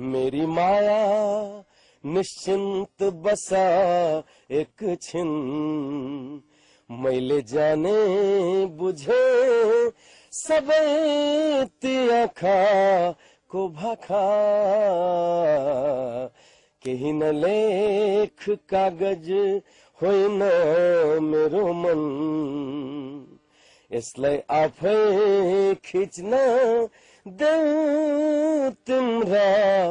मेरी माया निश्चिंत बसा एक छिन मैले जाने बुझे सब खा को भाखा कहीं न लेख कागज हो न मेरो मन इसलिए आप खींचना दे तिम्रा